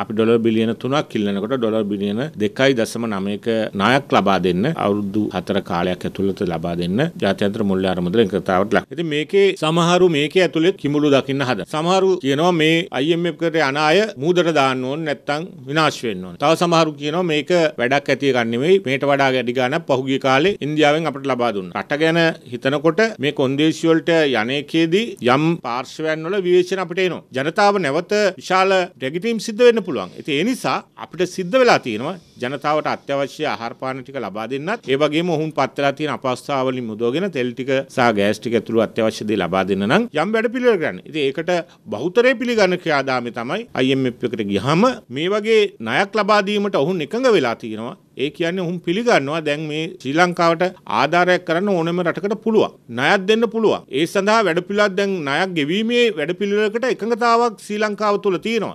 අපි ඩොලර් බිලියන 3ක් ඉල්ලනකොට ඩොලර් බිලියන 2.9ක ණයක් ලබා දෙන්න අවුරුදු 4 කාලයක් ඇතුළත ලබා දෙන්න ජාත්‍යන්තර මුල්‍ය ආරමුදල එකතාවට ලක්. ඉතින් මේකේ සමහරු මේකේ ඇතුළේ කිමුළු දකින්න හදන. සමහරු කියනවා මේ IMF කරේ අනාය මූදට දාන්න ඕන නැත්නම් විනාශ වෙන්න ඕන. තව සමහරු කියනවා මේක වැඩක් ඇති එකක් නෙමෙයි මේට වඩා වැඩි ගාණක් පහුගිය කාලේ ඉන්දියාවෙන් අපිට ලබා දුන්නා. රට ගැන හිතනකොට මේ කොන්දේසි වලට යන්නේකේදී යම් පාර්ශ්වයන් වල විවේචන අපිට එනවා. ජනතාව නැවත විශාල රැගිටීම් සිද්ධ වෙන්න පුළුවන්. ඉතින් ඒ නිසා අපිට සිද්ධ වෙලා තියෙනවා ජනතාවට අත්‍යවශ්‍ය ආහාර පාන ටික ලබා දෙන්නත් ඒ වගේම ඔවුන් පත් වෙලා තියෙන අපහසුතාව වලින් මුදවගෙන තෙල් ටික සහ ගෑස් ටික ඇතුළු අත්‍යවශ්‍ය දේ ලබා දෙන්න නම් යම් වැඩ පිළිවෙල ගන්න. ඉතින් ඒකට බහුතරය පිළිගන්න ක්‍රියාදාමය තමයි IMF එකට ගියහම මේ වගේ ණයක් ලබා දීමට ඔවුන් එකඟ වෙලා තියෙනවා. ඒ කියන්නේ උන් පිළිගන්නවා දැන් මේ ශ්‍රී ලංකාවට ආධාරයක් කරන්න ඕනෑම රටකට පුළුවන්. ණයක් දෙන්න පුළුවන්. ඒ සඳහා වැඩපිළිවෙලක් දැන් ණයක් ගෙවීමේ වැඩපිළිවෙලකට එකඟතාවක් ශ්‍රී ලංකාව තුළ තියෙනවා.